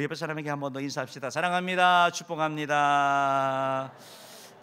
옆에 사람에게 한 번 더 인사합시다. 사랑합니다. 축복합니다.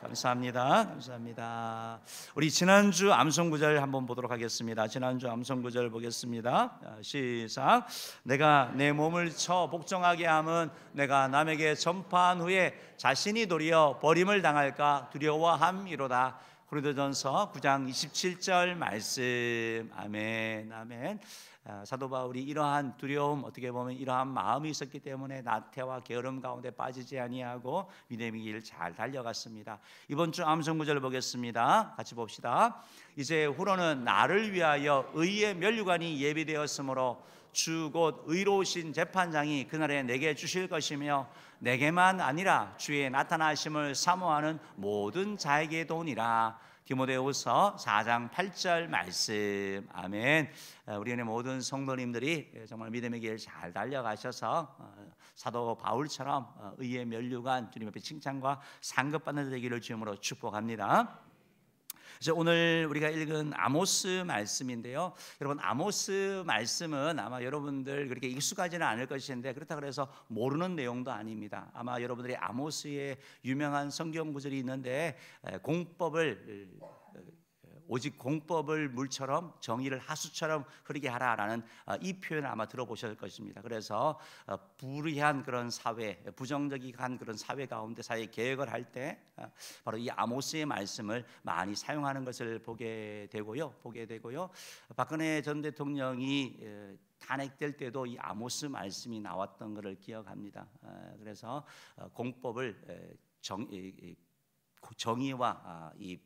감사합니다. 감사합니다. 우리 지난주 암송구절 한번 보도록 하겠습니다. 지난주 암송구절 보겠습니다. 시작. 내가 내 몸을 쳐 복종하게 함은 내가 남에게 전파한 후에 자신이 도리어 버림을 당할까 두려워함이로다. 고린도전서 9장 27절 말씀. 아멘. 아멘. 어, 사도 바울이 이러한 두려움 어떻게 보면 이러한 마음이 있었기 때문에 나태와 게으름 가운데 빠지지 아니하고 믿음의 길잘 달려갔습니다. 이번 주 암송 구절 보겠습니다. 같이 봅시다. 이제 후로는 나를 위하여 의의 면류관이 예비되었으므로 주 곧 의로우신 재판장이 그날에 내게 주실 것이며 내게만 아니라 주의 나타나심을 사모하는 모든 자에게 도니라. 디모데후서 4장 8절 말씀. 아멘. 아, 우리는 모든 성도님들이 예, 정말 믿음의 길 잘 달려가셔서 어, 사도 바울처럼 어, 의의 면류관 주님 앞에 칭찬과 상급 받는 되기를 주님으로 축복합니다. 이제 오늘 우리가 읽은 아모스 말씀인데요. 여러분 아모스 말씀은 아마 여러분들 그렇게 익숙하지는 않을 것인데 그렇다 그래서 모르는 내용도 아닙니다. 아마 여러분들이 아모스의 유명한 성경 구절이 있는데 공법을 오직 공법을 물처럼 정의를 하수처럼 흐르게 하라라는 어, 이 표현을 아마 들어보셨을 것입니다. 그래서 어, 불의한 그런 사회, 부정적인 그런 사회 가운데 사회 계획을 할때 어, 바로 이 아모스의 말씀을 많이 사용하는 것을 보게 되고요. 보게 되고요. 박근혜 전 대통령이 탄핵될 때도 이 아모스 말씀이 나왔던 것을 기억합니다. 그래서 공법을 정, 정의와 아, 이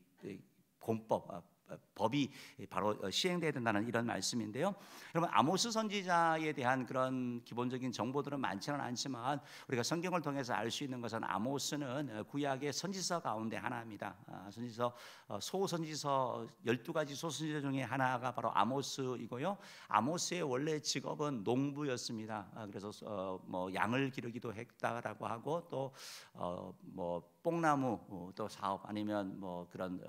공법 아, 어, 법이 바로 어, 시행돼야 된다는 이런 말씀인데요. 여러분 아모스 선지자에 대한 그런 기본적인 정보들은 많지는 않지만 우리가 성경을 통해서 알 수 있는 것은 아모스는 어, 구약의 선지서 가운데 하나입니다. 아, 선지서 소선지서 12가지 소선지서 중에 하나가 바로 아모스이고요. 아모스의 원래 직업은 농부였습니다. 아, 그래서 뭐 양을 기르기도 했다라고 하고 또뭐 뽕나무 또 사업 아니면 뭐 그런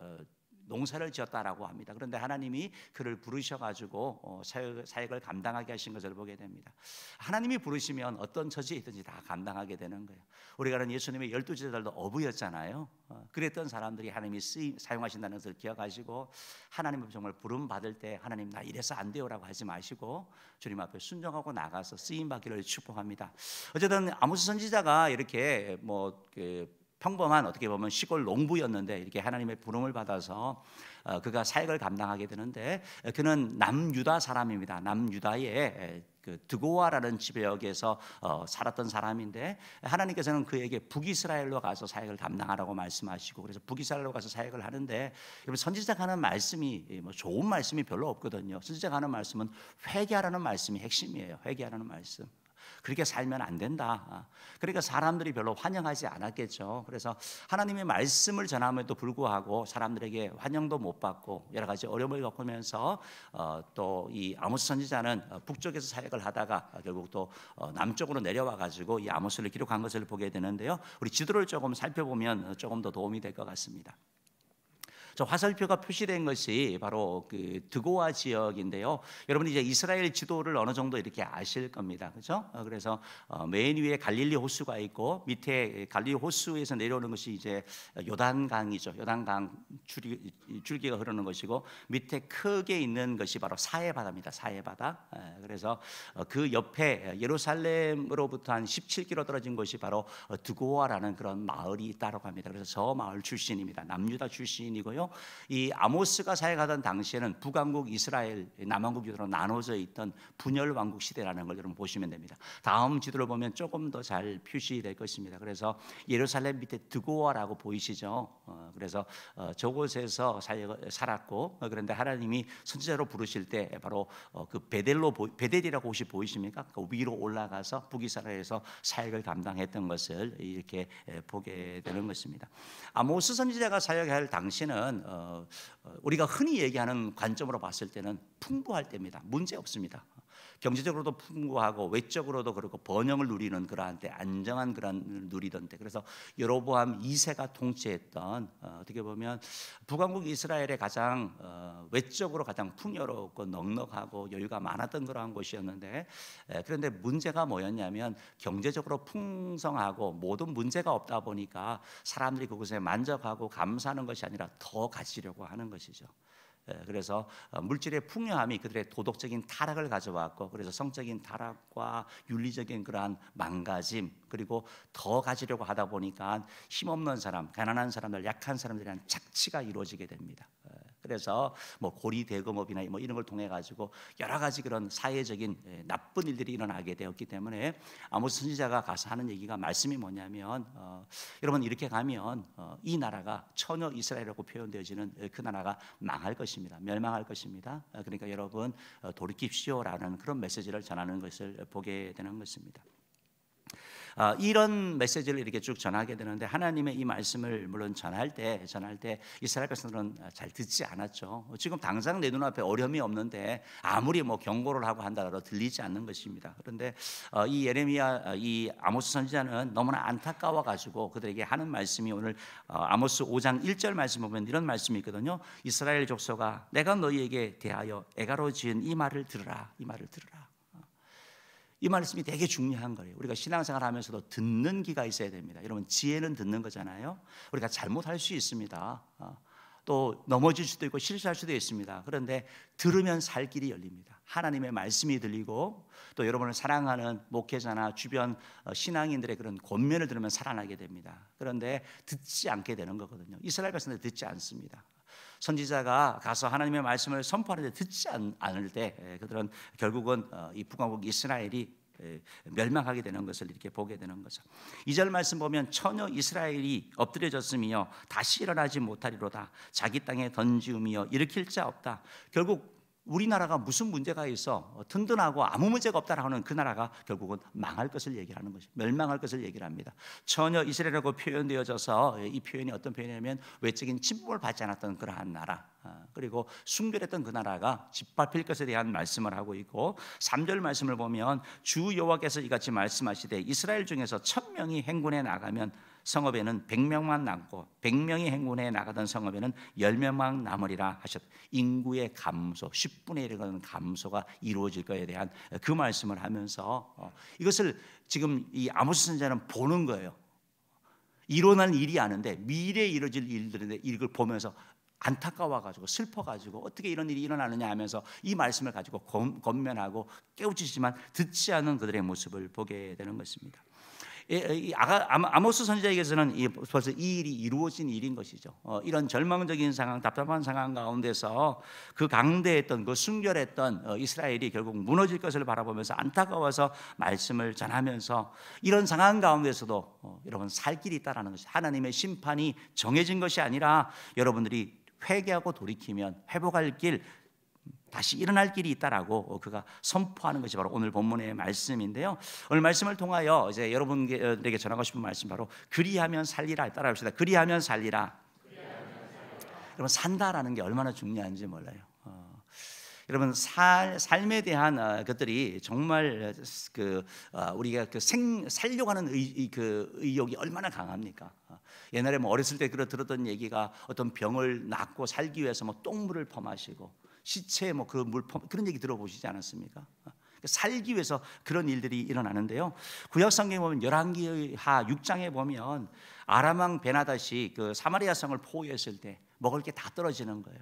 농사를 지었다라고 합니다. 그런데 하나님이 그를 부르셔가지고 어, 사역을 감당하게 하신 것을 보게 됩니다. 하나님이 부르시면 어떤 처지에 있든지 다 감당하게 되는 거예요. 우리가 는 예수님의 열두 제자들도 어부였잖아요. 어, 그랬던 사람들이 하나님이 쓰임, 사용하신다는 것을 기억하시고 하나님 정말 부름 받을 때 하나님 나 이래서 안 돼요라고 하지 마시고 주님 앞에 순종하고 나가서 쓰임 받기를 축복합니다. 어쨌든 아모스 선지자가 이렇게 뭐 그, 평범한 어떻게 보면 시골 농부였는데 이렇게 하나님의 부름을 받아서 어, 그가 사역을 감당하게 되는데 어, 그는 남유다 사람입니다. 남유다의 그 드고아라는 지역에서 어, 살았던 사람인데 하나님께서는 그에게 북이스라엘로 가서 사역을 감당하라고 말씀하시고 그래서 북이스라엘로 가서 사역을 하는데 선지자가 하는 말씀이 뭐 좋은 말씀이 별로 없거든요. 선지자가 하는 말씀은 회개하라는 말씀이 핵심이에요. 회개하라는 말씀. 그렇게 살면 안 된다. 그러니까 사람들이 별로 환영하지 않았겠죠. 그래서 하나님의 말씀을 전함에도 불구하고 사람들에게 환영도 못 받고 여러 가지 어려움을 겪으면서 어, 또이 아모스 선지자는 어, 북쪽에서 사역을 하다가 결국 또 어, 남쪽으로 내려와 가지고 이 아모스를 기록한 것을 보게 되는데요. 우리 지도를 조금 살펴보면 조금 더 도움이 될 것 같습니다. 그 화살표가 표시된 것이 바로 그 드고아 지역인데요. 여러분이 이제 이스라엘 지도를 어느 정도 이렇게 아실 겁니다. 그죠? 어, 그래서 어, 맨 위에 갈릴리 호수가 있고 밑에 갈릴리 호수에서 내려오는 것이 이제 요단강이죠. 요단강 줄기, 줄기가 흐르는 것이고 밑에 크게 있는 것이 바로 사해바다입니다. 사해바다. 그래서 어, 그 옆에 예루살렘으로부터 한 17km 떨어진 것이 바로 드고아라는 그런 마을이 있다고 합니다. 그래서 저 마을 출신입니다. 남유다 출신이고요. 이 아모스가 사역하던 당시에는 북왕국 이스라엘, 남왕국 유로 나눠져 있던 분열 왕국 시대라는 걸 여러분 보시면 됩니다. 다음 지도를 보면 조금 더 잘 표시될 것입니다. 그래서 예루살렘 밑에 드고아라고 보이시죠? 어, 그래서 어, 저곳에서 사역, 살았고 어, 그런데 하나님이 선지자로 부르실 때 바로 어, 그 베델로 베델이라고 혹시 보이십니까? 그 위로 올라가서 북이스라엘에서 사역을 감당했던 것을 이렇게 보게 되는 것입니다. 아모스 선지자가 사역할 당시는 때는 어, 어, 우리가 흔히 얘기하는 관점으로 봤을 때는 풍부할 때입니다. 문제 없습니다. 경제적으로도 풍부하고 외적으로도 그렇고 번영을 누리는 그러한 때 안정한 그런 누리던 때 그래서 여로보암 2세가 통치했던 어, 떻게 보면 북왕국 이스라엘의 가장 어, 외적으로 가장 풍요롭고 넉넉하고 여유가 많았던 그러한 곳이었는데 에, 그런데 문제가 뭐였냐면 경제적으로 풍성하고 모든 문제가 없다 보니까 사람들이 그곳에 만족하고 감사하는 것이 아니라 더 가지려고 하는 것이죠. 예, 그래서 어, 물질의 풍요함이 그들의 도덕적인 타락을 가져왔고 그래서 성적인 타락과 윤리적인 그러한 망가짐 그리고 더 가지려고 하다 보니까 힘없는 사람, 가난한 사람들, 약한 사람들에 대한 착취가 이루어지게 됩니다. 예. 그래서 뭐 고리 대금업이나 뭐 이런 걸 통해 가지고 여러 가지 그런 사회적인 예, 나쁜 일들이 일어나게 되었기 때문에 아모스 선지자가 가서 하는 얘기가 말씀이 뭐냐면 어, 여러분 이렇게 가면 어, 이 나라가 처녀 이스라엘이라고 표현되어지는 예, 그 나라가 망할 것입니다. 멸망할 것입니다. 어, 그러니까 여러분 어, 돌이킵시오라는 그런 메시지를 전하는 것을 보게 되는 것입니다. 아, 이런 메시지를 이렇게 쭉 전하게 되는데 하나님의 이 말씀을 물론 전할 때 전할 때 이스라엘 백성들은 잘 듣지 않았죠. 지금 당장 내 눈앞에 어려움이 없는데 아무리 뭐 경고를 하고 한다라도 들리지 않는 것입니다. 그런데 어, 이 예레미야 어, 이 아모스 선지자는 너무나 안타까워 가지고 그들에게 하는 말씀이 오늘 어, 아모스 5장 1절 말씀 보면 이런 말씀이 있거든요. 이스라엘 족속아 내가 너희에게 대하여 애가로 지은 이 말을 들으라. 이 말을 들으라. 이 말씀이 되게 중요한 거예요. 우리가 신앙생활 하면서도 듣는 귀가 있어야 됩니다. 여러분, 지혜는 듣는 거잖아요. 우리가 잘못할 수 있습니다. 어, 또 넘어질 수도 있고 실수할 수도 있습니다. 그런데 들으면 살 길이 열립니다. 하나님의 말씀이 들리고 또 여러분을 사랑하는 목회자나 주변 어, 신앙인들의 그런 권면을 들으면 살아나게 됩니다. 그런데 듣지 않게 되는 거거든요. 이스라엘 백성들 듣지 않습니다. 선지자가 가서 하나님의 말씀을 선포하는데 듣지 않을 때 예, 그들은 결국은 어, 이 북왕국 이스라엘이 예, 멸망하게 되는 것을 이렇게 보게 되는 거죠. 2절 말씀 보면 처녀 이스라엘이 엎드려졌으며 다시 일어나지 못하리로다. 자기 땅에 던지우며 일으킬 자 없다. 결국 우리나라가 무슨 문제가 있어 든든하고 아무 문제가 없다라는 그 나라가 결국은 망할 것을 얘기하는 것이 멸망할 것을 얘기를 합니다. 전혀 이스라엘하고 표현되어져서 이 표현이 어떤 표현이냐면 외적인 침범을 받지 않았던 그러한 나라 어, 그리고 순결했던 그 나라가 짓밟힐 것에 대한 말씀을 하고 있고 3절 말씀을 보면 주 여호와께서 이같이 말씀하시되 이스라엘 중에서 천명이 행군에 나가면 성읍에는 100명만 남고 100명이 행군에 나가던 성읍에는 10명만 남으리라 하셨다. 인구의 감소, 10분의 1에 가는 감소가 이루어질 것에 대한 그 말씀을 하면서 어, 이것을 지금 이 아모스 선자는 보는 거예요. 일어날 일이 아닌데 미래에 이루어질 일들인데 이걸 보면서 안타까워가지고 슬퍼가지고 어떻게 이런 일이 일어나느냐 하면서 이 말씀을 가지고 건, 면하고 깨우치지만 듣지 않는 그들의 모습을 보게 되는 것입니다. 예, 예, 아모스 선지자에게서는 벌써 이 일이 이루어진 일인 것이죠. 어, 이런 절망적인 상황, 답답한 상황 가운데서 그 강대했던 그 순결했던 어, 이스라엘이 결국 무너질 것을 바라보면서 안타까워서 말씀을 전하면서 이런 상황 가운데서도 어, 여러분 살 길이 있다라는 것이 하나님의 심판이 정해진 것이 아니라 여러분들이 회개하고 돌이키면 회복할 길 다시 일어날 길이 있다라고 그가 선포하는 것이 바로 오늘 본문의 말씀인데요. 오늘 말씀을 통하여 이제 여러분에게 전하고 싶은 말씀 바로 그리하면 살리라 따라합시다. 그리하면 살리라. 여러분 산다라는 게 얼마나 중요한지 몰라요. 어. 여러분 살, 삶에 대한 어, 것들이 정말 그 어, 우리가 그 생, 살려가는 의, 그 의욕이 얼마나 강합니까? 어. 옛날에 뭐 어렸을 때 들었던 얘기가 어떤 병을 낫고 살기 위해서 뭐 똥물을 퍼마시고 시체 뭐그 물품 그런 얘기 들어보시지 않았습니까? 그러니까 살기 위해서 그런 일들이 일어나는데요. 구약 성경에 보면 열왕기하 6장에 보면 아람왕 베나다시 그 사마리아 성을 포위했을 때 먹을 게 다 떨어지는 거예요.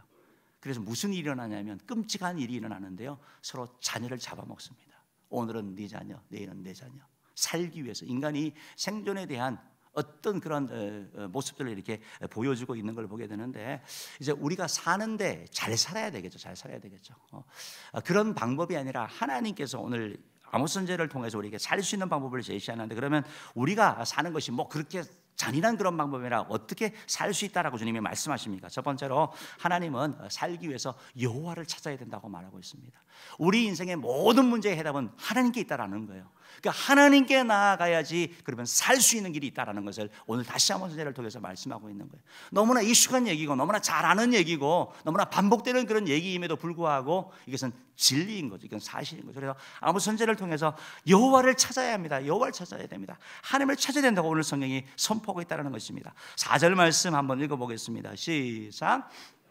그래서 무슨 일이 일어나냐면 끔찍한 일이 일어나는데요. 서로 자녀를 잡아먹습니다. 오늘은 네 자녀, 내일은 내 자녀. 살기 위해서 인간이 생존에 대한 어떤 그런 어, 어, 모습들을 이렇게 보여주고 있는 걸 보게 되는데 이제 우리가 사는데 잘 살아야 되겠죠. 잘 살아야 되겠죠. 어, 아, 그런 방법이 아니라 하나님께서 오늘 아모선제를 통해서 우리에게 살 수 있는 방법을 제시하는데 그러면 우리가 사는 것이 뭐 그렇게 잔인한 그런 방법이라 어떻게 살 수 있다라고 주님이 말씀하십니까? 첫 번째로 하나님은 살기 위해서 여호와를 찾아야 된다고 말하고 있습니다. 우리 인생의 모든 문제의 해답은 하나님께 있다라는 거예요. 그러니까 하나님께 나아가야지 그러면 살 수 있는 길이 있다라는 것을 오늘 다시 한번 선제를 통해서 말씀하고 있는 거예요. 너무나 익숙한 얘기고 너무나 잘 아는 얘기고 너무나 반복되는 그런 얘기임에도 불구하고 이것은 진리인 거죠. 이건 사실인 거죠. 그래서 아무 선제를 통해서 여호와를 찾아야 합니다. 여호와를 찾아야 됩니다. 하나님을 찾아야 된다고 오늘 성경이 선포하고 있다는 것입니다. 4절 말씀 한번 읽어보겠습니다. 시작.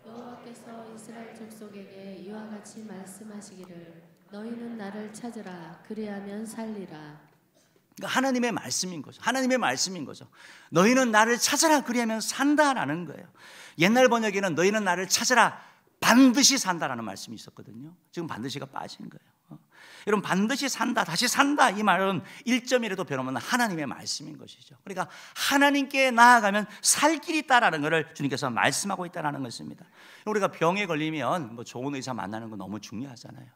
여호와께서 이스라엘 족속에게 이와 같이 말씀하시기를 너희는 나를 찾으라 그리하면 살리라. 그러니까 하나님의 말씀인 거죠. 하나님의 말씀인 거죠. 너희는 나를 찾으라 그리하면 산다라는 거예요. 옛날 번역에는 너희는 나를 찾으라 반드시 산다라는 말씀이 있었거든요. 지금 반드시가 빠진 거예요. 어? 여러분 반드시 산다, 다시 산다 이 말은 1점이라도 변함없 하나님의 말씀인 것이죠. 그러니까 하나님께 나아가면 살 길이 있다라는 것을 주님께서 말씀하고 있다는 것입니다. 우리가 병에 걸리면 뭐 좋은 의사 만나는 거 너무 중요하잖아요.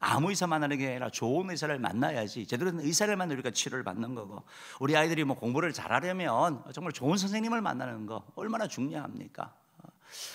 아무 의사 만나는 게 아니라 좋은 의사를 만나야지 제대로 된 의사를 만나 우리가 치료를 받는 거고 우리 아이들이 뭐 공부를 잘하려면 정말 좋은 선생님을 만나는 거 얼마나 중요합니까?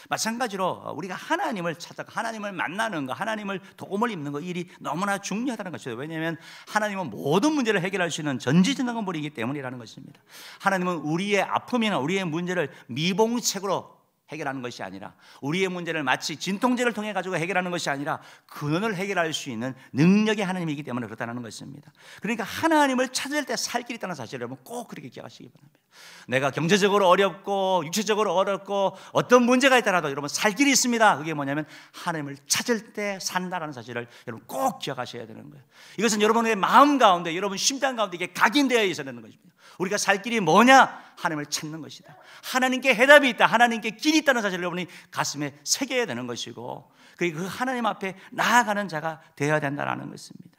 마찬가지로 우리가 하나님을 찾아 하나님을 만나는 거, 하나님을 도움을 입는 거 일이 너무나 중요하다는 것이죠. 왜냐하면 하나님은 모든 문제를 해결할 수 있는 전지전능한 분이기 때문이라는 것입니다. 하나님은 우리의 아픔이나 우리의 문제를 미봉책으로 해결하는 것이 아니라 우리의 문제를 마치 진통제를 통해 가지고 해결하는 것이 아니라 근원을 해결할 수 있는 능력의 하나님이기 때문에 그렇다는 것입니다. 그러니까 하나님을 찾을 때 살 길이 있다는 사실을 여러분 꼭 그렇게 기억하시기 바랍니다. 내가 경제적으로 어렵고 육체적으로 어렵고 어떤 문제가 있더라도 여러분 살 길이 있습니다. 그게 뭐냐면 하나님을 찾을 때 산다라는 사실을 여러분 꼭 기억하셔야 되는 거예요. 이것은 여러분의 마음 가운데 여러분 심장 가운데 이게 각인되어 있어야 되는 것입니다. 우리가 살 길이 뭐냐? 하나님을 찾는 것이다. 하나님께 해답이 있다. 하나님께 길이 있다는 사실을 여러분이 가슴에 새겨야 되는 것이고 그리고 그 하나님 앞에 나아가는 자가 되어야 된다는 것입니다.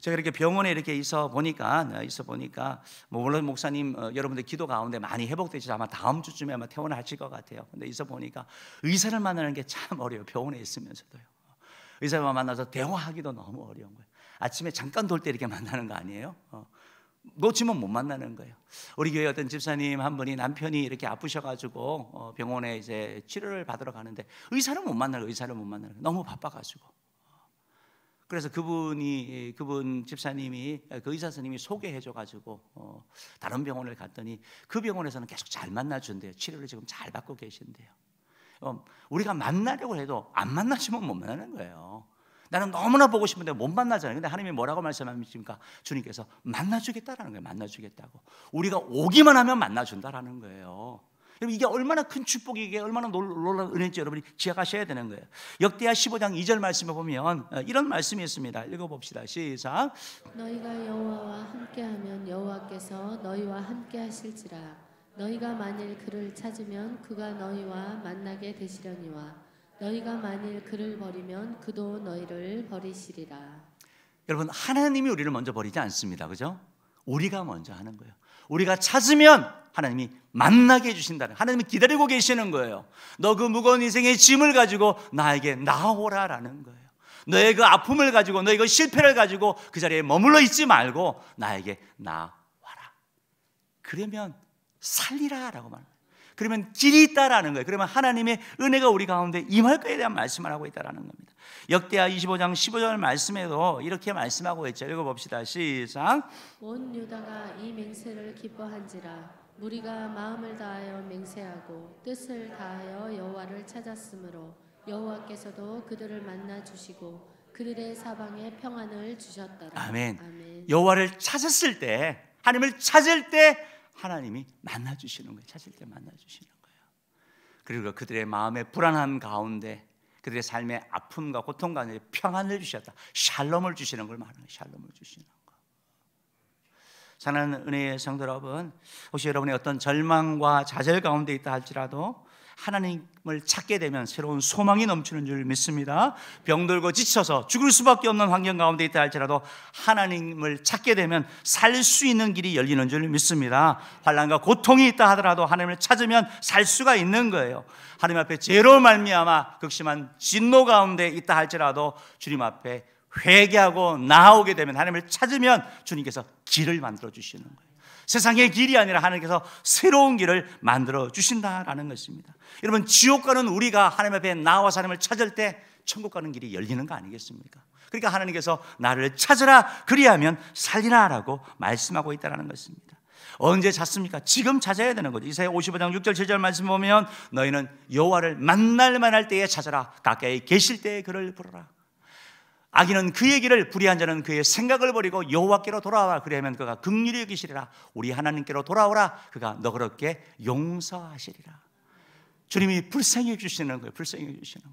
제가 이렇게 병원에 이렇게 있어 보니까 어, 있어 보니까 뭐 물론 목사님 어, 여러분들 기도 가운데 많이 회복되지 아마 다음 주쯤에 아마 퇴원하실 것 같아요. 근데 있어 보니까 의사를 만나는 게 참 어려요. 병원에 있으면서도요. 의사만 만나서 대화하기도 너무 어려운 거예요. 아침에 잠깐 돌 때 이렇게 만나는 거 아니에요? 어. 놓치면 못 만나는 거예요. 우리 교회 어떤 집사님 한 분이 남편이 이렇게 아프셔가지고 어, 병원에 이제 치료를 받으러 가는데 의사를 못 만나요. 의사를 못 만나요. 너무 바빠가지고. 그래서 그분이 예, 그분 집사님이 아, 그 의사 선생님이 소개해줘가지고 어, 다른 병원을 갔더니 그 병원에서는 계속 잘 만나준대요. 치료를 지금 잘 받고 계신데요. 우리가 만나려고 해도 안 만나시면 못 만나는 거예요. 나는 너무나 보고 싶은데 못 만나잖아요. 근데 하나님이 뭐라고 말씀하십니까? 주님께서 만나주겠다라는 거예요. 만나주겠다고. 우리가 오기만 하면 만나준다라는 거예요. 여러분 이게 얼마나 큰 축복이 이게 얼마나 놀라운 은혜인지 여러분이 기억하셔야 되는 거예요. 역대하 15장 2절 말씀을 보면 어, 이런 말씀이 있습니다. 읽어봅시다. 시작. 너희가 여호와와 함께하면 여호와께서 너희와 함께하실지라. 너희가 만일 그를 찾으면 그가 너희와 만나게 되시려니와 너희가 만일 그를 버리면 그도 너희를 버리시리라. 여러분 하나님이 우리를 먼저 버리지 않습니다. 그죠? 우리가 먼저 하는 거예요. 우리가 찾으면 하나님이 만나게 해주신다는 하나님이 기다리고 계시는 거예요. 너 그 무거운 인생의 짐을 가지고 나에게 나오라라는 거예요. 너의 그 아픔을 가지고 너의 그 실패를 가지고 그 자리에 머물러 있지 말고 나에게 나와라. 그러면 살리라라고 말합니다. 그러면 질이 있다라는 거예요. 그러면 하나님의 은혜가 우리 가운데 임할 거에 대한 말씀을 하고 있다라는 겁니다. 역대하 25장 15절 말씀에도 이렇게 말씀하고 있죠. 읽어봅시다. 시작. 온 유다가 이 맹세를 기뻐한지라 무리가 마음을 다하여 맹세하고 뜻을 다하여 여호와를 찾았으므로 여호와께서도 그들을 만나 주시고 그들의 사방에 평안을 주셨더라. 아멘. 아멘. 여호와를 찾았을 때 하나님을 찾을 때 하나님이 만나주시는 거예요. 찾을 때 만나주시는 거예요. 그리고 그들의 마음의 불안함 가운데 그들의 삶의 아픔과 고통 가운데 평안을 주셨다. 샬롬을 주시는 걸 말하는 거예요. 샬롬을 주시는 거. 사랑하는 은혜의 성도 여러분, 혹시 여러분이 어떤 절망과 좌절 가운데 있다 할지라도 하나님을 찾게 되면 새로운 소망이 넘치는 줄 믿습니다. 병들고 지쳐서 죽을 수밖에 없는 환경 가운데 있다 할지라도 하나님을 찾게 되면 살 수 있는 길이 열리는 줄 믿습니다. 환란과 고통이 있다 하더라도 하나님을 찾으면 살 수가 있는 거예요. 하나님 앞에 죄로 말미암아 극심한 진노 가운데 있다 할지라도 주님 앞에 회개하고 나오게 되면 하나님을 찾으면 주님께서 길을 만들어 주시는 거예요. 세상의 길이 아니라 하나님께서 새로운 길을 만들어 주신다라는 것입니다. 여러분, 지옥 가는 우리가 하나님 앞에 나와서 하나님을 찾을 때 천국 가는 길이 열리는 거 아니겠습니까? 그러니까 하나님께서 나를 찾으라 그리하면 살리라라고 말씀하고 있다라는 것입니다. 언제 찾습니까? 지금 찾아야 되는 거죠. 이사야 55장 6절 7절 말씀 보면 너희는 여호와를 만날 만할 때에 찾아라. 가까이 계실 때에 그를 부르라. 악인은 그의 길을 불의한 자는 그의 생각을 버리고 여호와께로 돌아와 그리하면 그가 극률이 여기시리라 우리 하나님께로 돌아오라 그가 너그럽게 용서하시리라 주님이 불쌍히 주시는 거예요 불쌍히 주시는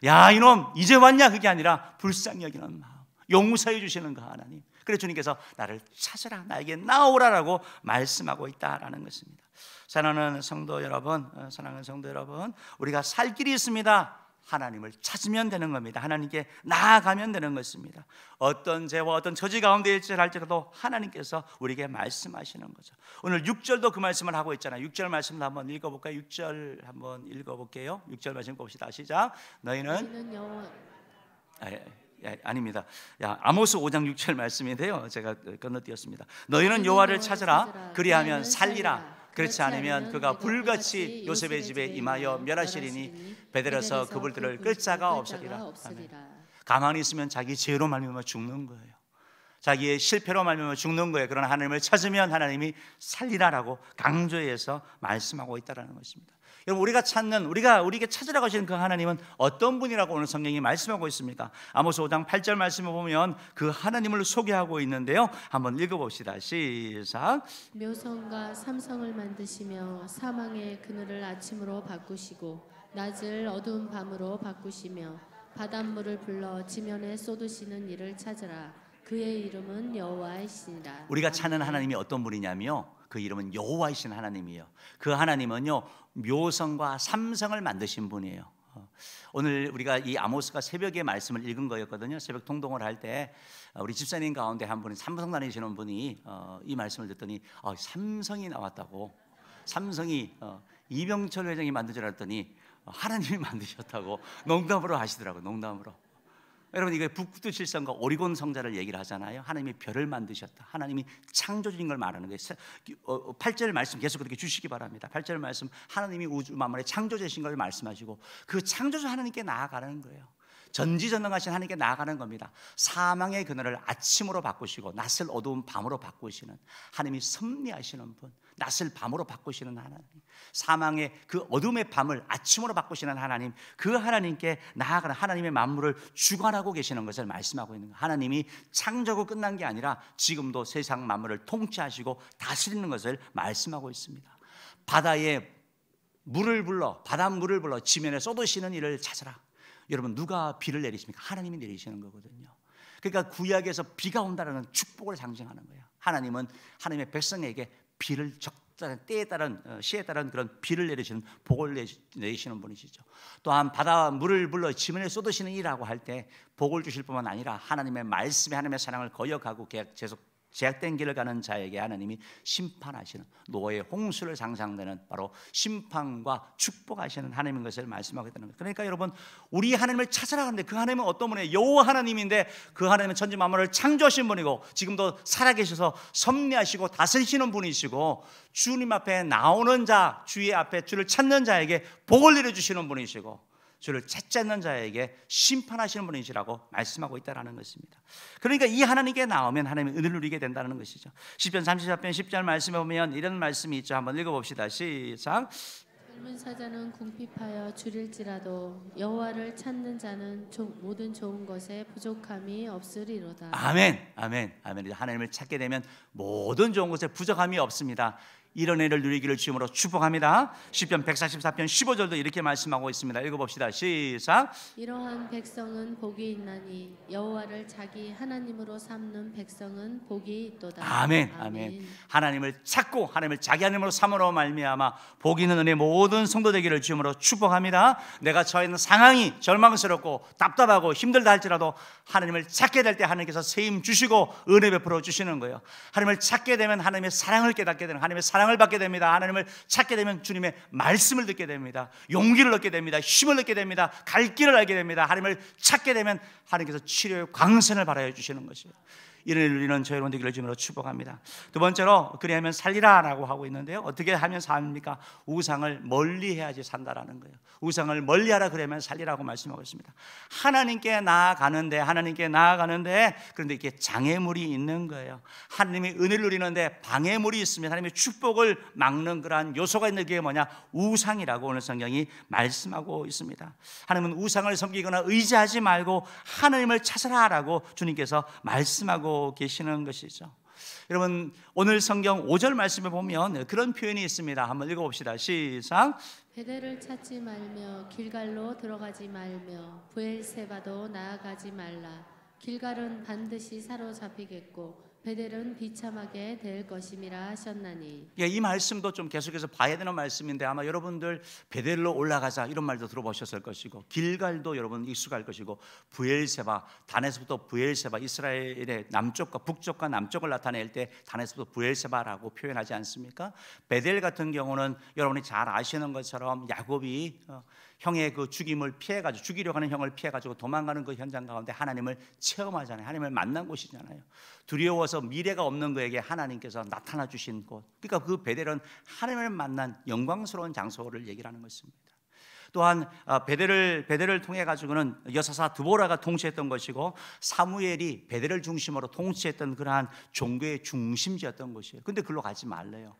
거야 이놈 이제 왔냐 그게 아니라 불쌍히 여기는 마음 용서해 주시는 거 하나님 그래 서 주님께서 나를 찾으라 나에게 나오라라고 말씀하고 있다라는 것입니다 사랑하는 성도 여러분 어, 사랑하는 성도 여러분 우리가 살 길이 있습니다 하나님을 찾으면 되는 겁니다. 하나님께 나아가면 되는 것입니다. 어떤 죄와 어떤 처지 가운데 일지할지라도 하나님께서 우리에게 말씀하시는 거죠. 오늘 6절도 그 말씀을 하고 있잖아요. 6절 말씀을 한번 읽어볼까요? 6절 한번 읽어볼게요. 6절 말씀 봅시다. 시작. 너희는 아, 예, 예, 닙니다 야, 아모스 5장 6절 말씀인데요. 제가 그 건너뛰었습니다. 너희는 여호와를 찾으라. 그리하면 살리라. 그렇지 않으면 그가 불같이 요셉의 집에 임하여 멸하시리니 베델에서 그불들을 끌자가 없으리라. 가만히 있으면 자기 죄로 말미암아 죽는 거예요. 자기의 실패로 말미암아 죽는 거예요. 그러나 하나님을 찾으면 하나님이 살리라라고 강조해서 말씀하고 있다는 것입니다. 여러분 우리가 찾는 우리가 우리에게 찾으라고 하시는 그 하나님은 어떤 분이라고 오늘 성경이 말씀하고 있습니까? 아모스 5장 8절 말씀을 보면 그 하나님을 소개하고 있는데요. 한번 읽어봅시다. 시작. 묘성과 삼성을 만드시며 사망의 그늘을 아침으로 바꾸시고 낮을 어두운 밤으로 바꾸시며 바닷물을 불러 지면에 쏟으시는 이를 찾으라. 그의 이름은 여호와이시니라. 우리가 찾는 하나님이 어떤 분이냐며 그 이름은 여호와이신 하나님이에요. 그 하나님은요 묘성과 삼성을 만드신 분이에요. 어, 오늘 우리가 이 아모스가 새벽에 말씀을 읽은 거였거든요. 새벽 통동을 할때 어, 우리 집사님 가운데 한 분이 삼성 다니시는 분이 어, 이 말씀을 듣더니 아, 삼성이 나왔다고 삼성이 이병철 회장이 만든 줄 알았더니 하나님이 만드셨다고 농담으로 하시더라고 농담으로. 여러분 이거 북극도 질성과 오리곤 성자를 얘기를 하잖아요. 하나님이 별을 만드셨다. 하나님이 창조주인 걸 말하는 거예요. 8절 어, 어, 말씀 계속 그렇게 주시기 바랍니다. 8절 말씀 하나님이 우주 만물의 창조주이신 걸 말씀하시고 그 창조주 하나님께 나아가라는 거예요. 전지전능하신 하나님께 나아가는 겁니다. 사망의 그늘을 아침으로 바꾸시고 낯을 어두운 밤으로 바꾸시는 하나님이 섭리하시는 분. 낯을 밤으로 바꾸시는 하나님, 사망의 그 어둠의 밤을 아침으로 바꾸시는 하나님, 그 하나님께 나아가는 하나님의 만물을 주관하고 계시는 것을 말씀하고 있는 거예요. 하나님이 창조고 끝난 게 아니라 지금도 세상 만물을 통치하시고 다스리는 것을 말씀하고 있습니다. 바다에 물을 불러 바닷물을 불러 지면에 쏟으시는 이를 찾으라. 여러분 누가 비를 내리십니까? 하나님이 내리시는 거거든요. 그러니까 구약에서 비가 온다는 축복을 상징하는 거예요. 하나님은 하나님의 백성에게 비를 적절한 때에 따른 어, 시에 따른 그런 비를 내리시는 복을 내시는 분이시죠. 또한 바다 물을 불러 지면에 쏟으시는 이라고 할 때 복을 주실 뿐만 아니라 하나님의 말씀에 하나님의 사랑을 거역하고 계속 제약된 길을 가는 자에게 하나님이 심판하시는 노예 홍수를 상상되는 바로 심판과 축복하시는 하나님인 것을 말씀하고 있다는 거예요. 그러니까 여러분 우리 하나님을 찾으라 는데그 하나님은 어떤 분이에요? 여호와 하나님인데 그 하나님은 천지 만물을 창조하신 분이고 지금도 살아계셔서 섭리하시고 다스리시는 분이시고 주님 앞에 나오는 자, 주의 앞에 주를 찾는 자에게 복을 내려 주시는 분이시고 주를 채찍는 자에게 심판하시는 분이시라고 말씀하고 있다라는 것입니다. 그러니까 이 하나님께 나오면 하나님의 은혜를 누리게 된다는 것이죠. 1편 34편 10절 말씀에 보면 이런 말씀이 있죠. 한번 읽어봅시다. 시작. 젊은 사자는 궁핍하여 줄일지라도 여호와를 찾는 자는 모든 좋은 것에 부족함이 없으리로다. 아멘, 아멘, 아멘. 하나님을 찾게 되면 모든 좋은 것에 부족함이 없습니다. 이런 애를 누리기를 주임으로 축복합니다. 1 0편 144편 15절도 이렇게 말씀하고 있습니다. 읽어봅시다. 시작. 이러한 백성은 복이 있나니 여호와를 자기 하나님으로 삼는 백성은 복이 있도다. 아멘. 아멘. 아멘. 하나님을 찾고 하나님을 자기 하나님으로 삼으로 말미암아 복 있는 은혜 모든 성도 되기를 주임으로 축복합니다. 내가 처해 있는 상황이 절망스럽고 답답하고 힘들다 할지라도 하나님을 찾게 될 때 하나님께서 세임 주시고 은혜 베풀어 주시는 거예요. 하나님을 찾게 되면 하나님의 사랑을 깨닫게 되는 하나님의 사랑 을 사랑을 받게 됩니다. 하나님을 찾게 되면 주님의 말씀을 듣게 됩니다. 용기를 얻게 됩니다. 힘을 얻게 됩니다. 갈 길을 알게 됩니다. 하나님을 찾게 되면 하나님께서 치료의 광선을 바라여 주시는 것이에요. 이런 일을 우리는 저희로 되기를 주으로 축복합니다. 두 번째로 그리하면 살리라라고 하고 있는데요. 어떻게 하면 삽니까? 우상을 멀리해야지 산다라는 거예요. 우상을 멀리하라 그러면 살리라고 말씀하고 있습니다. 하나님께 나아가는데 하나님께 나아가는데 그런데 이게 장애물이 있는 거예요. 하나님이 은혜를 누리는데 방해물이 있으면 하나님의 축복을 막는 그러한 요소가 있는 게 뭐냐? 우상이라고 오늘 성경이 말씀하고 있습니다. 하나님은 우상을 섬기거나 의지하지 말고 하나님을 찾으라라고 주님께서 말씀하고 말하고 계시는 것이죠. 여러분 오늘 성경 5절 말씀에 보면 그런 표현이 있습니다. 한번 읽어봅시다. 시작. 베델을 찾지 말며 길갈로 들어가지 말며 부엘세바도 나아가지 말라. 길갈은 반드시 사로잡히겠고 베델은 비참하게 될 것임이라 하셨나니. 예, 이 말씀도 좀 계속해서 봐야 되는 말씀인데 아마 여러분들 베델로 올라가자 이런 말도 들어보셨을 것이고 길갈도 여러분 익숙할 것이고 부엘세바 단에서부터 부엘세바 이스라엘의 남쪽과 북쪽과 남쪽을 나타낼 때 단에서부터 부엘세바라고 표현하지 않습니까? 베델 같은 경우는 여러분이 잘 아시는 것처럼 야곱이 어, 형의 그 죽임을 피해 가지고 죽이려고 하는 형을 피해 가지고 도망가는 그 현장 가운데 하나님을 체험하잖아요. 하나님을 만난 곳이잖아요. 두려워서 미래가 없는 그에게 하나님께서 나타나 주신 곳. 그러니까 그 베델은 하나님을 만난 영광스러운 장소를 얘기하는 것입니다. 또한 아, 베델을 베델을 통해 가지고는 여사사 두보라가 통치했던 것이고 사무엘이 베델을 중심으로 통치했던 그러한 종교의 중심지였던 것이에요. 근데 글로 가지 말래요.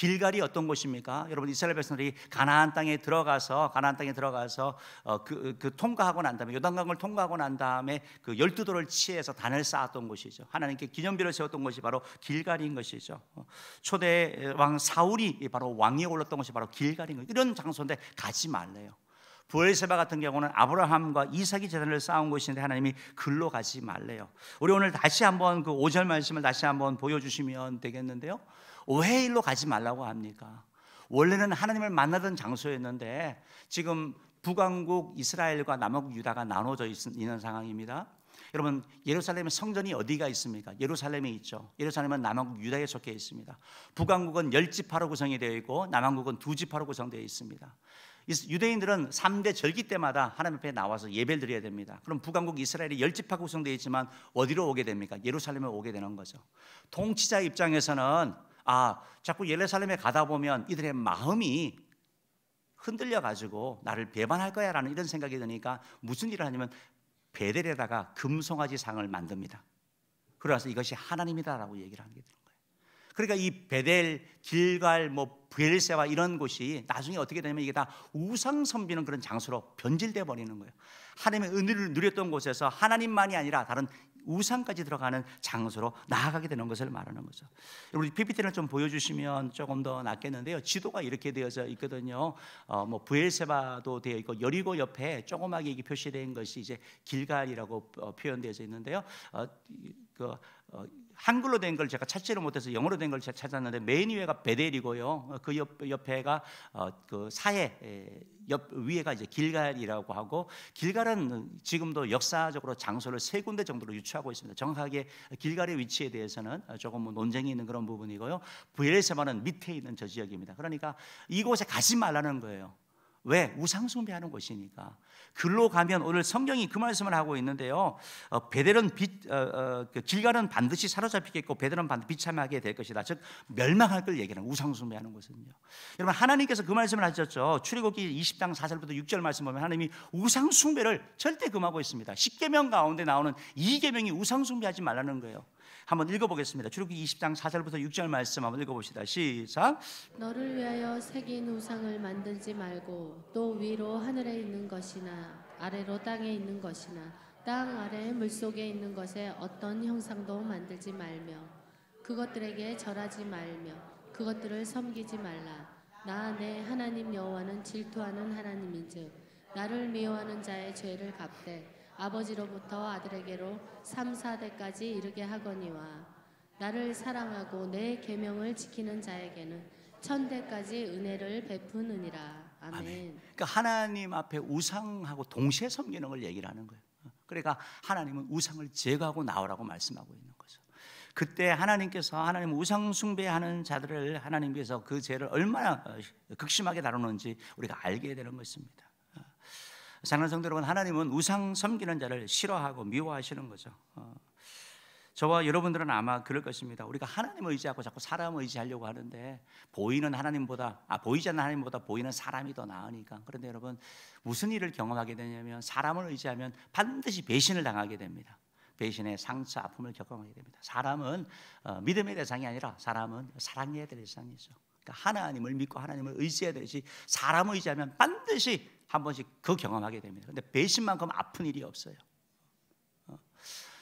길갈이 어떤 곳입니까? 여러분 이스라엘 백성들이 가나안 땅에 들어가서 가나안 땅에 들어가서 어, 그, 그 통과하고 난 다음에 요단강을 통과하고 난 다음에 그 열두 돌을 치해서 단을 쌓았던 곳이죠. 하나님께 기념비를 세웠던 곳이 바로 길갈인 것이죠. 어, 초대 왕 사울이 바로 왕위에 올랐던 것이 바로 길갈인 거 것. 이런 장소인데 가지 말래요. 부엘세바 같은 경우는 아브라함과 이삭이 재단을 쌓은 곳인데 하나님이 글로 가지 말래요. 우리 오늘 다시 한번 그 5절 말씀을 다시 한번 보여주시면 되겠는데요. 오해 일로 가지 말라고 합니까? 원래는 하나님을 만나던 장소였는데 지금 북왕국 이스라엘과 남왕 유다가 나눠져 있는 상황입니다. 여러분 예루살렘의 성전이 어디가 있습니까? 예루살렘에 있죠. 예루살렘은 남왕국 유다에 속해 있습니다. 북왕국은 열 지파로 구성이 되어 있고 남왕국은 두 지파로 구성되어 있습니다. 유대인들은 3대 절기 때마다 하나님 앞에 나와서 예배를 드려야 됩니다. 그럼 북왕국 이스라엘이 열집파 구성되어 있지만 어디로 오게 됩니까? 예루살렘에 오게 되는 거죠. 통치자 입장에서는 아, 자꾸 예루살렘에 가다 보면 이들의 마음이 흔들려 가지고 나를 배반할 거야라는 이런 생각이 드니까 무슨 일을 하냐면 베델에다가 금송아지 상을 만듭니다. 그러서 이것이 하나님이다라고 얘기를 하게 되는 거예요. 그러니까 이 베델, 길갈, 뭐 브엘세와 이런 곳이 나중에 어떻게 되냐면 이게 다 우상 섬비는 그런 장소로 변질돼 버리는 거예요. 하나님의 은혜를 누렸던 곳에서 하나님만이 아니라 다른 우상까지 들어가는 장소로 나아가게 되는 것을 말하는 거죠. 우리 PPT를 좀 보여주시면 조금 더 낫겠는데요. 지도가 이렇게 되어져 있거든요. 어, 뭐 부엘세바도 되어 있고 여리고 옆에 조그맣게 표시된 것이 이제 길갈이라고 어, 표현되어 있는데요. 어, 그, 어, 한글로 된 걸 제가 찾지를 못해서 영어로 된 걸 제가 찾았는데 메인 위에가 베델이고요. 어, 그옆 옆에가 어, 그 사해 옆 위에가 이제 길갈이라고 하고 길갈은 지금도 역사적으로 장소를 세 군데 정도로 유추하고 있습니다. 정확하게 길갈의 위치에 대해서는 조금 뭐 논쟁이 있는 그런 부분이고요. 브엘세바는 밑에 있는 저 지역입니다. 그러니까 이곳에 가지 말라는 거예요. 왜? 우상숭배하는 곳이니까. 글로 가면 오늘 성경이 그 말씀을 하고 있는데요. 어, 베델은 빛, 어, 어, 그 길가는 반드시 사로잡히겠고 베델은 반드시 비참하게 될 것이다. 즉 멸망할 걸 얘기하는 우상숭배하는 것은요. 여러분 하나님께서 그 말씀을 하셨죠. 출애굽기 20장 4절부터 6절 말씀 보면 하나님이 우상숭배를 절대 금하고 있습니다. 10계명 가운데 나오는 2계명이 우상숭배하지 말라는 거예요. 한번 읽어보겠습니다. 출애굽기 20장 4절부터 6절 말씀 한번 읽어봅시다. 시작. 너를 위하여 새긴 우상을 만들지 말고 또 위로 하늘에 있는 것이나 아래로 땅에 있는 것이나 땅 아래 물 속에 있는 것에 어떤 형상도 만들지 말며 그것들에게 절하지 말며 그것들을 섬기지 말라. 나내 하나님 여호와는 질투하는 하나님인즉 나를 미워하는 자의 죄를 갚되 아버지로부터 아들에게로 3, 4대까지 이르게 하거니와 나를 사랑하고 내 계명을 지키는 자에게는 천대까지 은혜를 베푸느니라. 아멘. 아멘. 그러니까 하나님 앞에 우상하고 동시에 섬기는 걸 얘기를 하는 거예요. 어, 그러니까 하나님은 우상을 제거하고 나오라고 말씀하고 있는 거죠. 그때 하나님께서 하나님 우상 숭배하는 자들을 하나님께서 그 죄를 얼마나 어, 극심하게 다루는지 우리가 알게 되는 것입니다. 사랑하는 성도 여러분, 하나님은 우상 섬기는 자를 싫어하고 미워하시는 거죠. 어. 저와 여러분들은 아마 그럴 것입니다. 우리가 하나님을 의지하고 자꾸 사람을 의지하려고 하는데 보이는 하나님보다 아 보이지 않는 하나님보다 보이는 사람이 더 나으니까. 그런데 여러분 무슨 일을 경험하게 되냐면 사람을 의지하면 반드시 배신을 당하게 됩니다. 배신의 상처, 아픔을 겪어가게 됩니다. 사람은 어, 믿음의 대상이 아니라 사람은 사랑해야 될 대상이죠. 그러니까 하나님을 믿고 하나님을 의지해야 되지 사람을 의지하면 반드시 한 번씩 그 경험하게 됩니다. 근데 배신만큼 아픈 일이 없어요.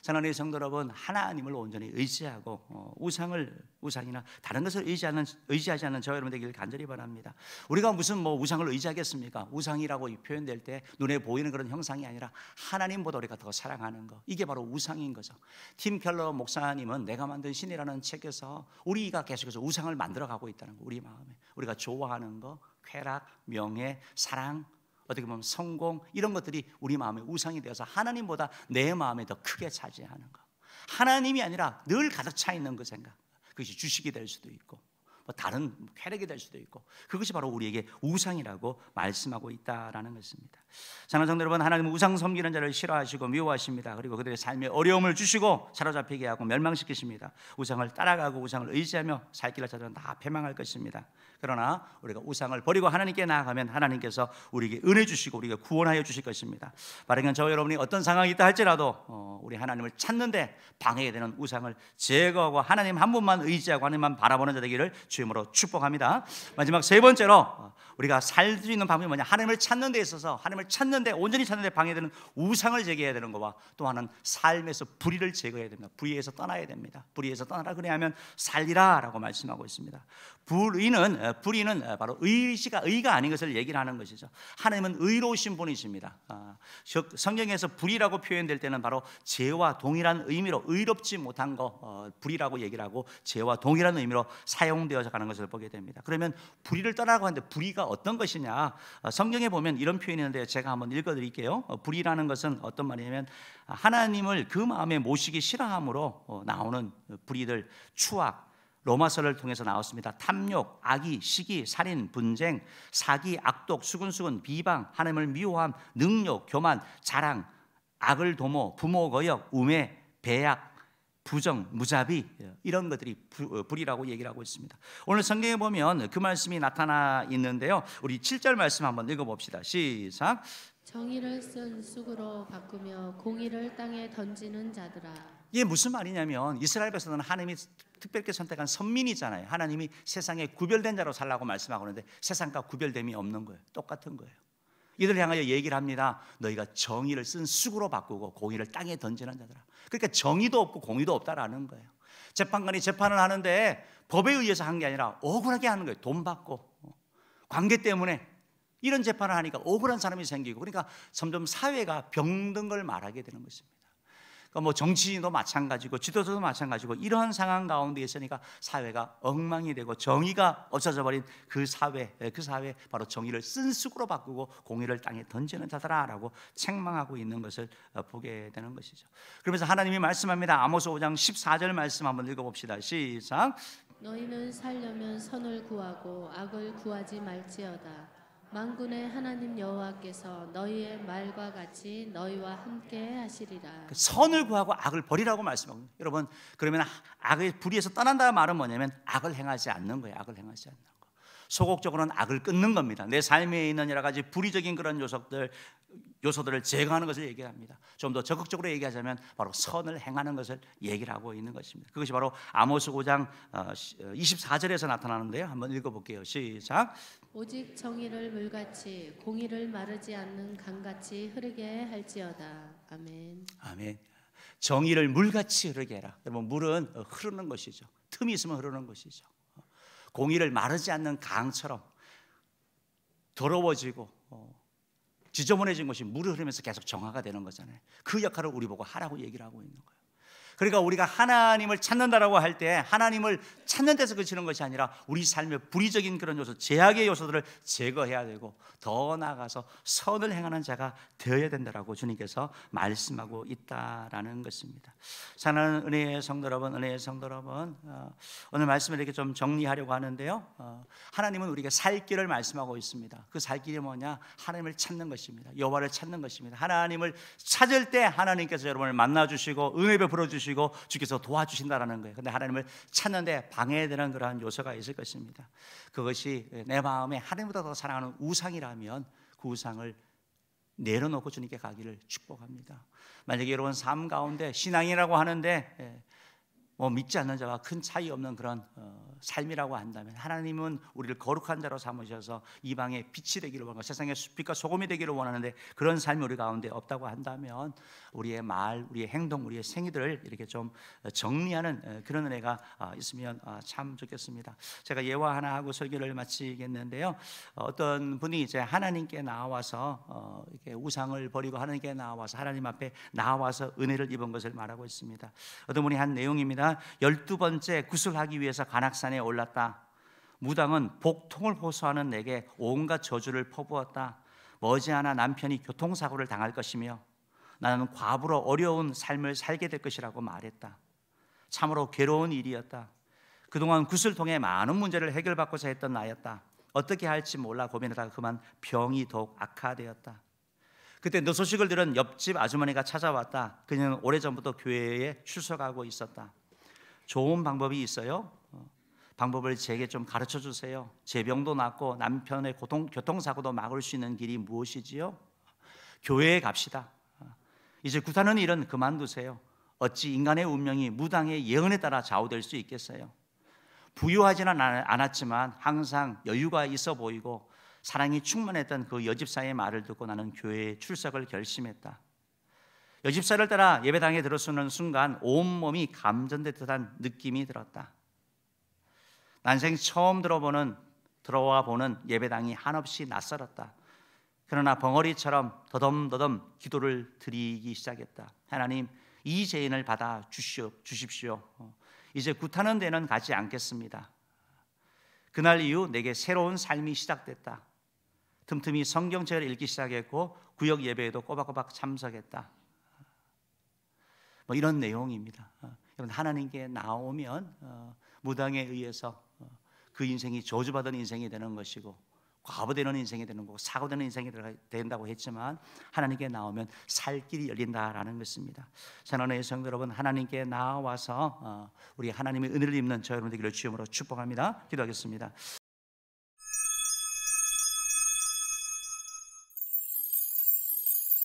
하나님의 어. 성도 여러분 하나님을 온전히 의지하고 어, 우상을 우상이나 다른 것을 의지하는 의지하지 않는 저 여러분 되기를 간절히 바랍니다. 우리가 무슨 뭐 우상을 의지하겠습니까? 우상이라고 표현될 때 눈에 보이는 그런 형상이 아니라 하나님보다 우리가 더 사랑하는 거 이게 바로 우상인 거죠. 팀 켈러 목사님은 내가 만든 신이라는 책에서 우리가 계속해서 우상을 만들어 가고 있다는 거 우리 마음에 우리가 좋아하는 거 쾌락, 명예, 사랑 어떻게 보면 성공 이런 것들이 우리 마음의 우상이 되어서 하나님보다 내 마음에 더 크게 차지하는 것. 하나님이 아니라 늘 가득 차 있는 그 생각. 그것이 주식이 될 수도 있고 뭐 다른 쾌락이 될 수도 있고 그것이 바로 우리에게 우상이라고 말씀하고 있다라는 것입니다. 사랑하는 여러분, 하나님은 우상 섬기는 자를 싫어하시고 미워하십니다. 그리고 그들의 삶에 어려움을 주시고 사로잡히게 하고 멸망시키십니다. 우상을 따라가고 우상을 의지하며 살 길을 찾아면다 패망할 것입니다. 그러나 우리가 우상을 버리고 하나님께 나아가면 하나님께서 우리에게 은혜 주시고 우리가 구원하여 주실 것입니다. 바라는 저 여러분이 어떤 상황이 있다 할지라도 어, 우리 하나님을 찾는데 방해되는 우상을 제거하고 하나님 한 분만 의지하고 하나님만 바라보는 자 되기를 주임으로 축복합니다. 마지막 세 번째로 어, 우리가 살 수 있는 방법이 뭐냐? 하나님을 찾는 데 있어서 하나님을 찾는 데 온전히 찾는 데 방해되는 우상을 제거해야 되는 거와 또 하나는 삶에서 불의를 제거해야 됩니다. 불의에서 떠나야 됩니다. 불의에서 떠나라 그래야 하면 살리라라고 말씀하고 있습니다. 불의는 어, 어, 불의는 어, 바로 의시가 의가 아닌 것을 얘기를 하는 것이죠. 하나님은 의로우신 분이십니다. 어, 성경에서 불의라고 표현될 때는 바로 죄와 동일한 의미로 의롭지 못한 거 불의라고 얘기를 하고 죄와 동일한 의미로 사용되어서 가는 것을 보게 됩니다. 그러면 불의를 떠나고 하는데 불의가 어떤 것이냐? 성경에 보면 이런 표현이 있는데 제가 한번 읽어 드릴게요. 불의라는 것은 어떤 말이냐면 하나님을 그 마음에 모시기 싫어함으로 나오는 불의들 추악 로마서를 통해서 나왔습니다. 탐욕, 악의, 시기, 살인, 분쟁, 사기, 악독, 수근수근, 비방, 하나님을 미워함, 능욕, 교만, 자랑, 악을 도모, 부모 거역, 우매, 배약, 부정, 무자비 이런 것들이 어, 불이라고 얘기를 하고 있습니다. 오늘 성경에 보면 그 말씀이 나타나 있는데요. 우리 7절 말씀 한번 읽어 봅시다. 시작. 정의를 쓴 쑥으로 바꾸며 공의를 땅에 던지는 자들아. 이게 무슨 말이냐면 이스라엘 백성은 하나님이 특별히 선택한 선민이잖아요. 하나님이 세상에 구별된 자로 살라고 말씀하고 있는데 세상과 구별됨이 없는 거예요. 똑같은 거예요. 이들 향하여 얘기를 합니다. 너희가 정의를 쓴 쑥으로 바꾸고 공의를 땅에 던지는 자들아. 그러니까 정의도 없고 공의도 없다라는 거예요. 재판관이 재판을 하는데 법에 의해서 한 게 아니라 억울하게 하는 거예요. 돈 받고 어, 관계 때문에 이런 재판을 하니까 억울한 사람이 생기고 그러니까 점점 사회가 병든 걸 말하게 되는 것입니다. 그러니까 뭐 정치인도 마찬가지고 지도자도 마찬가지고 이러한 상황 가운데 있으니까 그러니까 사회가 엉망이 되고 정의가 없어져 버린 그 사회 예, 그 사회 바로 정의를 쓴숙으로 바꾸고 공의를 땅에 던지는 자들아라고 책망하고 있는 것을 어, 보게 되는 것이죠. 그러면서 하나님이 말씀합니다. 아모스 5장 14절 말씀 한번 읽어봅시다. 시작. 너희는 살려면 선을 구하고 악을 구하지 말지어다. 만군의 하나님 여호와께서 너희의 말과 같이 너희와 함께 하시리라. 그 선을 구하고 악을 버리라고 말씀하고 여러분 그러면 아, 악의 불의에서 떠난다는 말은 뭐냐면 악을 행하지 않는 거예요. 악을 행하지 않는. 소극적으로는 악을 끊는 겁니다. 내 삶에 있는 여러 가지 불의적인 그런 요소들 요소들을 제거하는 것을 얘기합니다. 좀 더 적극적으로 얘기하자면 바로 선을 행하는 것을 얘기를 하고 있는 것입니다. 그것이 바로 아모스 5장 24절에서 어, 어, 나타나는데요. 한번 읽어볼게요. 시작. 오직 정의를 물같이 공의를 마르지 않는 강같이 흐르게 할지어다. 아멘. 아멘. 정의를 물같이 흐르게 해라. 여러분 물은 흐르는 것이죠. 틈이 있으면 흐르는 것이죠. 공의를 마르지 않는 강처럼 더러워지고 어, 지저분해진 것이 물이 흐르면서 계속 정화가 되는 거잖아요. 그 역할을 우리 보고 하라고 얘기를 하고 있는 거예요. 그러니까 우리가 하나님을 찾는다라고 할 때 하나님을 찾는 데서 그치는 것이 아니라 우리 삶의 불의적인 그런 요소, 제약의 요소들을 제거해야 되고 더 나아가서 선을 행하는 자가 되어야 된다라고 주님께서 말씀하고 있다라는 것입니다. 사는 은혜의 성도 여러분, 은혜의 성도 여러분, 어, 오늘 말씀을 이렇게 좀 정리하려고 하는데요. 어, 하나님은 우리에살 길을 말씀하고 있습니다. 그 살 길이 뭐냐? 하나님을 찾는 것입니다. 여호와를 찾는 것입니다. 하나님을 찾을 때 하나님께서 여러분을 만나 주시고 은혜 베풀어 주시고 주시고 주께서 도와주신다라는 거예요. 근데 하나님을 찾는데 방해되는 그러한 요소가 있을 것입니다. 그것이 내 마음에 하나님보다 더 사랑하는 우상이라면 그 우상을 내려놓고 주님께 가기를 축복합니다. 만약에 여러분 삶 가운데 신앙이라고 하는데 예, 뭐 믿지 않는 자와 큰 차이 없는 그런 어, 삶이라고 한다면 하나님은 우리를 거룩한 자로 삼으셔서 이방의 빛이 되기를 원하고 세상의 빛과 소금이 되기를 원하는데 그런 삶이 우리 가운데 없다고 한다면 우리의 말, 우리의 행동, 우리의 생이들을 이렇게 좀 정리하는 어, 그런 은혜가 어, 있으면 어, 참 좋겠습니다. 제가 예화 하나 하고 설교를 마치겠는데요. 어떤 분이 이제 하나님께 나와서 이렇게 우상을 버리고 하나님께 나와서 하나님 앞에 나와서 은혜를 입은 것을 말하고 있습니다. 어떤 분이 한 내용입니다. 열두 번째 구슬하기 위해서 간악산에 올랐다. 무당은 복통을 호소하는 내게 온갖 저주를 퍼부었다. 머지않아 남편이 교통사고를 당할 것이며 나는 과부로 어려운 삶을 살게 될 것이라고 말했다. 참으로 괴로운 일이었다. 그동안 구슬 통해 많은 문제를 해결받고자 했던 나였다. 어떻게 할지 몰라 고민하다가 그만 병이 더욱 악화되었다. 그때 너 소식을 들은 옆집 아주머니가 찾아왔다. 그녀는 오래전부터 교회에 출석하고 있었다. 좋은 방법이 있어요? 어, 방법을 제게 좀 가르쳐 주세요. 제 병도 낫고 남편의 고통, 교통사고도 막을 수 있는 길이 무엇이지요? 교회에 갑시다. 어, 이제 구타는 일은 그만두세요. 어찌 인간의 운명이 무당의 예언에 따라 좌우될 수 있겠어요? 부유하지는 않았지만 항상 여유가 있어 보이고 사랑이 충만했던 그 여집사의 말을 듣고 나는 교회에 출석을 결심했다. 여집사를 따라 예배당에 들어서는 순간 온몸이 감전된 듯한 느낌이 들었다. 난생 처음 들어보는 들어와 보는 예배당이 한없이 낯설었다. 그러나 벙어리처럼 더덤더덤 기도를 드리기 시작했다. 하나님, 이 죄인을 받아 주시오, 주십시오. 이제 구타는 데는 가지 않겠습니다. 그날 이후 내게 새로운 삶이 시작됐다. 틈틈이 성경책을 읽기 시작했고 구역 예배에도 꼬박꼬박 참석했다. 뭐 이런 내용입니다. 어, 여러분 하나님께 나오면 어, 무당에 의해서 어, 그 인생이 저주받은 인생이 되는 것이고 과부되는 인생이 되는 거고 사고되는 인생이 된다고 했지만 하나님께 나오면 살 길이 열린다라는 것입니다. 사랑하는 성도 여러분 하나님께 나와서 우리 하나님의 은혜를 입는 저 여러분들에게 주임으로 축복합니다. 기도하겠습니다.